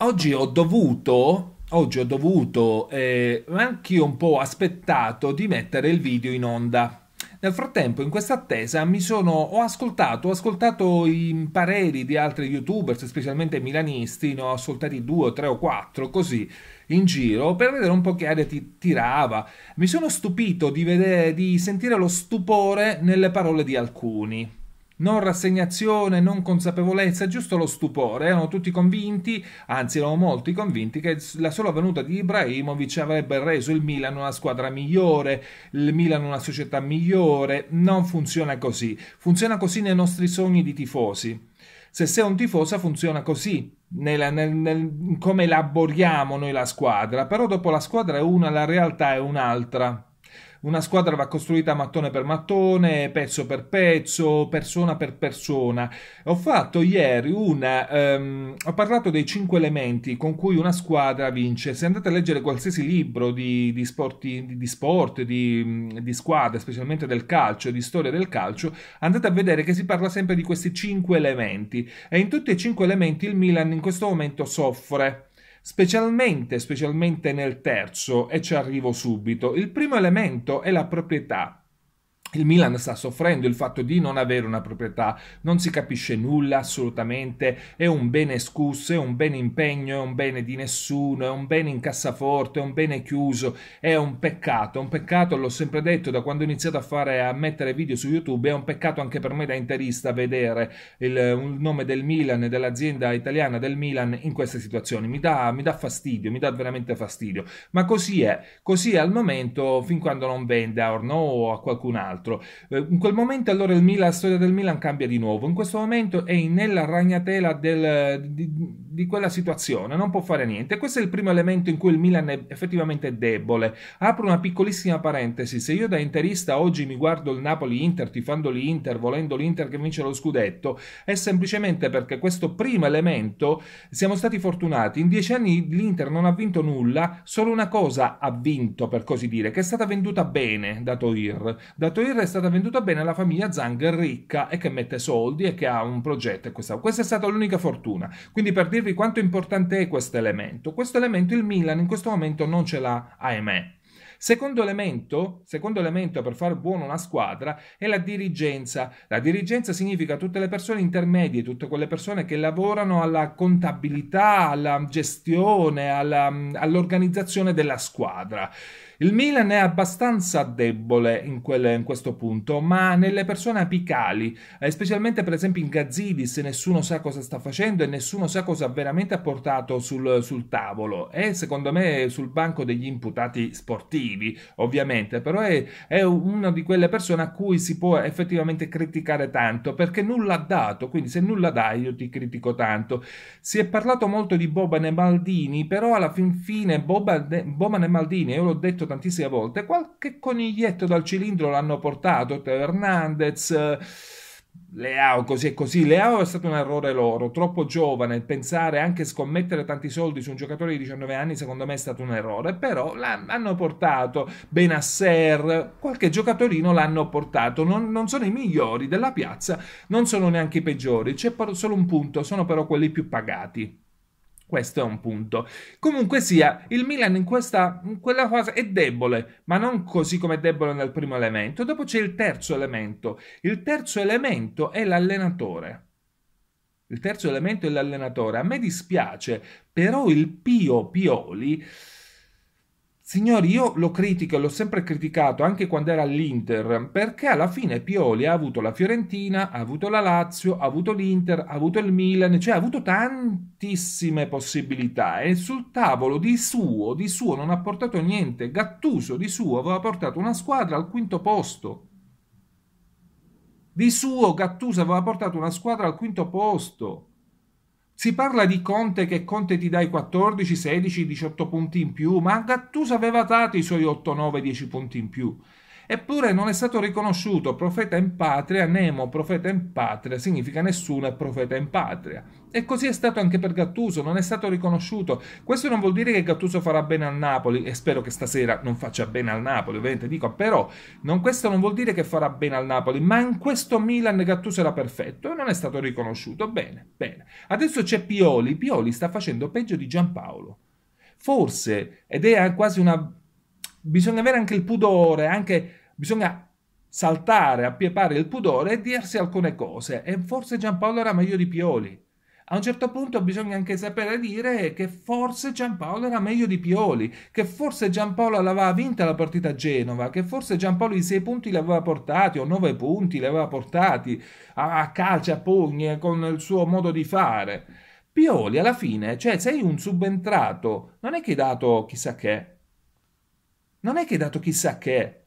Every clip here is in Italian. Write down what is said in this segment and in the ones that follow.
oggi ho dovuto oggi ho dovuto eh, anche un po' aspettato di mettere il video in onda. Nel frattempo, in questa attesa, mi sono, ho ascoltato, ho ascoltato i pareri di altri youtubers specialmente milanisti, ne ho ascoltati due o tre o quattro, così, in giro, per vedere un po' che aria ti tirava. Mi sono stupito di, vedere, di sentire lo stupore nelle parole di alcuni. Non rassegnazione, non consapevolezza, giusto lo stupore. Erano tutti convinti, anzi erano molti convinti, che la sola venuta di Ibrahimovic avrebbe reso il Milan una squadra migliore, il Milan una società migliore. Non funziona così. Funziona così nei nostri sogni di tifosi. Se sei un tifoso funziona così, nella, nel, nel, come elaboriamo noi la squadra, però dopo la squadra è una, la realtà è un'altra una squadra va costruita mattone per mattone, pezzo per pezzo, persona per persona. Ho fatto ieri una... Ehm, ho parlato dei cinque elementi con cui una squadra vince. Se andate a leggere qualsiasi libro di, di, sporti, di, di sport, di, di squadre, specialmente del calcio, di storia del calcio, andate a vedere che si parla sempre di questi cinque elementi. E in tutti e cinque elementi il Milan in questo momento soffre specialmente, specialmente nel terzo, e ci arrivo subito. Il primo elemento è la proprietà il Milan sta soffrendo il fatto di non avere una proprietà, non si capisce nulla assolutamente, è un bene scusso, è un bene impegno, è un bene di nessuno, è un bene in cassaforte, è un bene chiuso, è un peccato, è un peccato, l'ho sempre detto da quando ho iniziato a, fare, a mettere video su YouTube, è un peccato anche per me da interista vedere il, il nome del Milan e dell'azienda italiana del Milan in queste situazioni, mi dà, mi dà fastidio, mi dà veramente fastidio, ma così è, così è al momento fin quando non vende a Orno o a qualcun altro altro. Eh, in quel momento allora Milan, la storia del Milan cambia di nuovo. In questo momento è nella ragnatela del, di, di quella situazione, non può fare niente. Questo è il primo elemento in cui il Milan è effettivamente debole. Apro una piccolissima parentesi, se io da interista oggi mi guardo il Napoli-Inter, tifando l'Inter, volendo l'Inter che vince lo scudetto, è semplicemente perché questo primo elemento siamo stati fortunati. In dieci anni l'Inter non ha vinto nulla, solo una cosa ha vinto, per così dire, che è stata venduta bene da Toir. Da Toir è stata venduta bene alla famiglia Zang, ricca e che mette soldi e che ha un progetto questa. Questa è stata l'unica fortuna. Quindi per dirvi dirvi quanto importante è questo elemento. Questo elemento il Milan in questo momento non ce l'ha, ahimè. Secondo elemento, secondo elemento, per far buona una squadra è la dirigenza. La dirigenza significa tutte le persone intermedie, tutte quelle persone che lavorano alla contabilità, alla gestione, alla, all'organizzazione della squadra. Il Milan è abbastanza debole in, quel, in questo punto, ma nelle persone apicali, eh, specialmente per esempio in Gazzidis, nessuno sa cosa sta facendo e nessuno sa cosa veramente ha portato sul, sul tavolo. È secondo me sul banco degli imputati sportivi, ovviamente, però è, è una di quelle persone a cui si può effettivamente criticare tanto perché nulla ha dato, quindi se nulla dai io ti critico tanto. Si è parlato molto di Boban e Maldini, però alla fin fine Boban, Boban e Maldini, io l'ho detto fatto tantissime volte, qualche coniglietto dal cilindro l'hanno portato, Teo Hernandez... Leao così e così, Leao è stato un errore loro, troppo giovane, pensare anche scommettere tanti soldi su un giocatore di 19 anni secondo me è stato un errore, però l'hanno portato, Benasser, qualche giocatorino l'hanno portato, non, non, sono i migliori della piazza, non sono neanche i peggiori, c'è solo un punto, sono però quelli più pagati. Questo è un punto. Comunque sia, il Milan in, questa, in quella fase è debole, ma non così come è debole nel primo elemento. Dopo c'è il terzo elemento. Il terzo elemento è l'allenatore. Il terzo elemento è l'allenatore. A me dispiace, però il Pio Pioli Signori, io lo critico, e l'ho sempre criticato anche quando era all'Inter, perché alla fine Pioli ha avuto la Fiorentina, ha avuto la Lazio, ha avuto l'Inter, ha avuto il Milan, cioè ha avuto tantissime possibilità e sul tavolo di suo, di suo non ha portato niente. Gattuso di suo aveva portato una squadra al quinto posto. Di suo Gattuso aveva portato una squadra al quinto posto. Si parla di Conte che Conte ti dai 14, 16, 18 punti in più, ma Gattuso aveva dato i suoi 8, 9, 10 punti in più. Eppure non è stato riconosciuto profeta in patria, Nemo profeta in patria significa nessuno è profeta in patria. E così è stato anche per Gattuso, non è stato riconosciuto. Questo non vuol dire che Gattuso farà bene al Napoli, e spero che stasera non faccia bene al Napoli, ovviamente dico, però non, questo non vuol dire che farà bene al Napoli, ma in questo Milan Gattuso era perfetto e non è stato riconosciuto. Bene, bene. Adesso c'è Pioli, Pioli sta facendo peggio di Giampaolo. Forse, ed è quasi una bisogna avere anche il pudore, anche, bisogna saltare a piepare il pudore e dirsi alcune cose. E forse Giampaolo era meglio di Pioli. A un certo punto bisogna anche sapere dire che forse Giampaolo era meglio di Pioli, che forse Giampaolo l'aveva vinta la partita a Genova, che forse Giampaolo i sei punti li aveva portati o nove punti li aveva portati a, a calcio, a pugni, con il suo modo di fare. Pioli alla fine, cioè sei un subentrato, non è che hai dato chissà che, non è che è dato chissà che.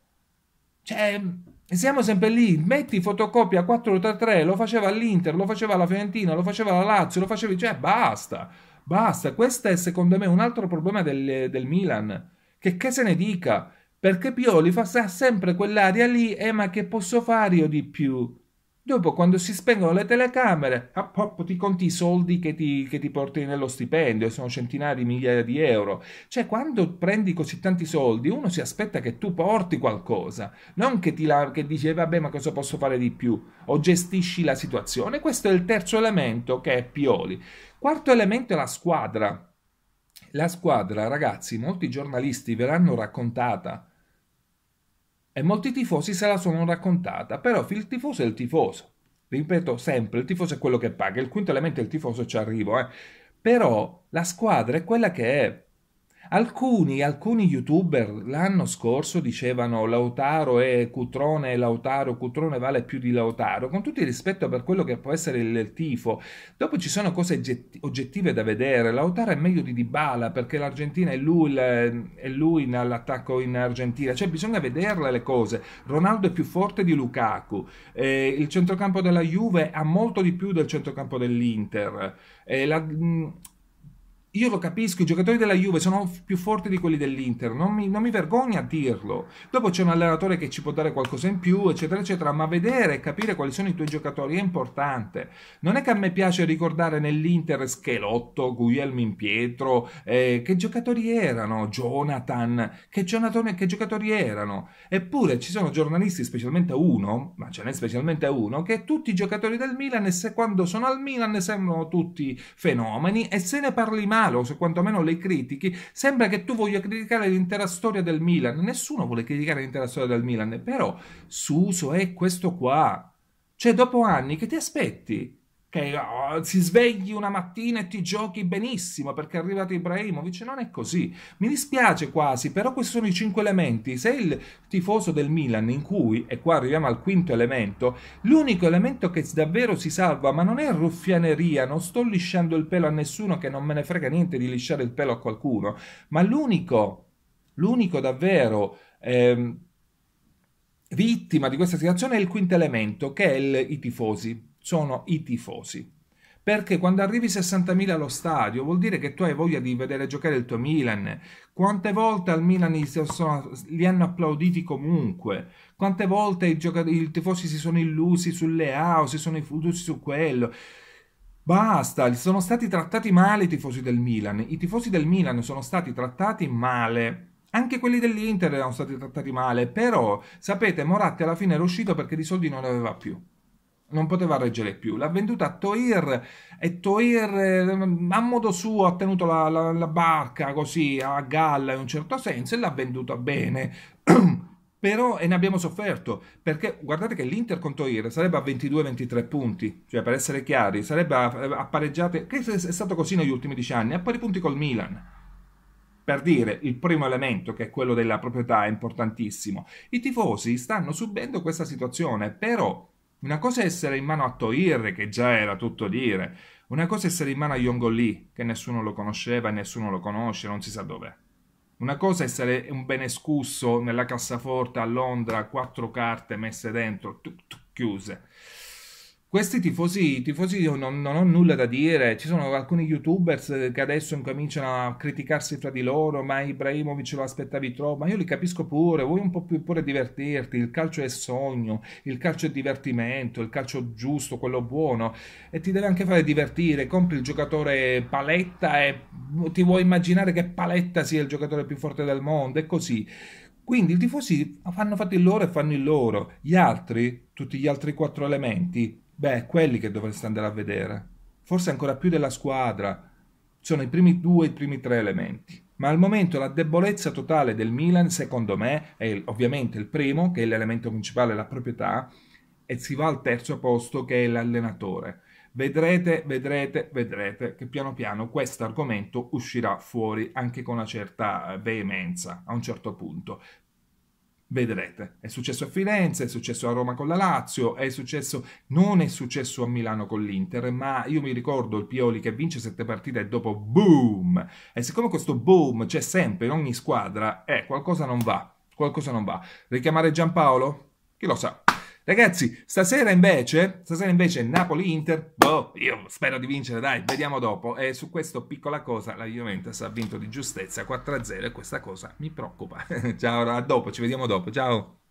Cioè, siamo sempre lì, metti fotocopia 4-3-3, lo faceva all'Inter, lo faceva alla Fiorentina, lo faceva alla Lazio, lo facevi, cioè basta, basta. Questo è secondo me un altro problema del, del Milan, che, che se ne dica, perché Pioli fa sempre quell'aria lì, eh ma che posso fare io di più? Dopo, quando si spengono le telecamere, a ah, pop, ti conti i soldi che ti, che ti porti nello stipendio, sono centinaia di migliaia di euro. Cioè, quando prendi così tanti soldi, uno si aspetta che tu porti qualcosa, non che, ti la, che dici, vabbè, ma cosa posso fare di più? O gestisci la situazione. Questo è il terzo elemento che è Pioli. Quarto elemento è la squadra. La squadra, ragazzi, molti giornalisti ve l'hanno raccontata e molti tifosi se la sono raccontata, però il tifoso è il tifoso. Ripeto sempre, il tifoso è quello che paga, il quinto elemento è il tifoso, ci arrivo, eh. Però la squadra è quella che è. Alcuni, alcuni youtuber l'anno scorso dicevano Lautaro è Cutrone, Lautaro, Cutrone vale più di Lautaro, con tutto il rispetto per quello che può essere il, tifo. Dopo ci sono cose oggettive da vedere, Lautaro è meglio di Dybala perché l'Argentina è lui, è lui all'attacco in Argentina, cioè bisogna vederle le cose. Ronaldo è più forte di Lukaku, eh, il centrocampo della Juve ha molto di più del centrocampo dell'Inter. Eh, la, io lo capisco, i giocatori della Juve sono più forti di quelli dell'Inter, non mi, non mi vergogno a dirlo. Dopo c'è un allenatore che ci può dare qualcosa in più, eccetera, eccetera, ma vedere e capire quali sono i tuoi giocatori è importante. Non è che a me piace ricordare nell'Inter Schelotto, Guglielmin Pietro, eh, che giocatori erano, Jonathan, che, Jonathan, che giocatori erano. Eppure ci sono giornalisti, specialmente uno, ma ce n'è specialmente uno, che tutti i giocatori del Milan, se quando sono al Milan sembrano tutti fenomeni e se ne parli male male o se quantomeno le critichi, sembra che tu voglia criticare l'intera storia del Milan. Nessuno vuole criticare l'intera storia del Milan, però Suso è questo qua. Cioè, dopo anni, che ti aspetti? che si svegli una mattina e ti giochi benissimo perché è arrivato Ibrahimovic, non è così. Mi dispiace quasi, però questi sono i cinque elementi. Se il tifoso del Milan, in cui, e qua arriviamo al quinto elemento, l'unico elemento che davvero si salva, ma non è ruffianeria, non sto lisciando il pelo a nessuno che non me ne frega niente di lisciare il pelo a qualcuno, ma l'unico, l'unico davvero... Ehm, vittima di questa situazione è il quinto elemento, che è il, i tifosi, sono i tifosi. Perché quando arrivi 60.000 allo stadio vuol dire che tu hai voglia di vedere giocare il tuo Milan. Quante volte al Milan li, hanno applauditi comunque? Quante volte i, i tifosi si sono illusi sulle AO, si sono illusi su quello? Basta, sono stati trattati male i tifosi del Milan. I tifosi del Milan sono stati trattati male. Anche quelli dell'Inter erano stati trattati male, però sapete, Moratti alla fine era uscito perché di soldi non ne aveva più non poteva reggere più. L'ha venduta a Toir e Toir eh, a modo suo ha tenuto la, la, la barca così a galla in un certo senso e l'ha venduta bene. Però e ne abbiamo sofferto perché guardate che l'Inter con Toir sarebbe a 22-23 punti, cioè per essere chiari, sarebbe a, a pareggiate, che è stato così negli ultimi 10 anni, a pari punti col Milan per dire il primo elemento che è quello della proprietà è importantissimo. I tifosi stanno subendo questa situazione, però una cosa è essere in mano a Toir, che già era tutto dire. Una cosa è essere in mano a Yongo Lee, che nessuno lo conosceva e nessuno lo conosce, non si sa dov'è. Una cosa è essere un bene benescusso nella cassaforte a Londra, quattro carte messe dentro, tuc, tuc, chiuse. Questi tifosi, tifosi io non, non, ho nulla da dire, ci sono alcuni youtubers eh, che adesso incominciano a criticarsi fra di loro, ma Ibrahimovic lo aspettavi troppo, ma io li capisco pure, vuoi un po' più pure divertirti, il calcio è sogno, il calcio è divertimento, il calcio giusto, quello buono, e ti deve anche fare divertire, compri il giocatore Paletta e ti vuoi immaginare che Paletta sia il giocatore più forte del mondo, è così. Quindi i tifosi fanno fatto il loro e fanno il loro, gli altri, tutti gli altri quattro elementi, Beh, quelli che dovreste andare a vedere. Forse ancora più della squadra. Sono i primi due, i primi tre elementi. Ma al momento la debolezza totale del Milan, secondo me, è ovviamente il primo, che è l'elemento principale, la proprietà, e si va al terzo posto, che è l'allenatore. Vedrete, vedrete, vedrete che piano piano questo argomento uscirà fuori anche con una certa veemenza a un certo punto vedrete. È successo a Firenze, è successo a Roma con la Lazio, è successo, non è successo a Milano con l'Inter, ma io mi ricordo il Pioli che vince sette partite e dopo boom! E siccome questo boom c'è sempre in ogni squadra, eh, qualcosa non va, qualcosa non va. Richiamare Giampaolo? Chi lo sa? Ragazzi, stasera invece, stasera invece Napoli-Inter, boh, io spero di vincere, dai, vediamo dopo. E su questo piccola cosa, la Juventus ha vinto di giustezza 4-0 e questa cosa mi preoccupa. Ciao, a dopo, ci vediamo dopo, ciao.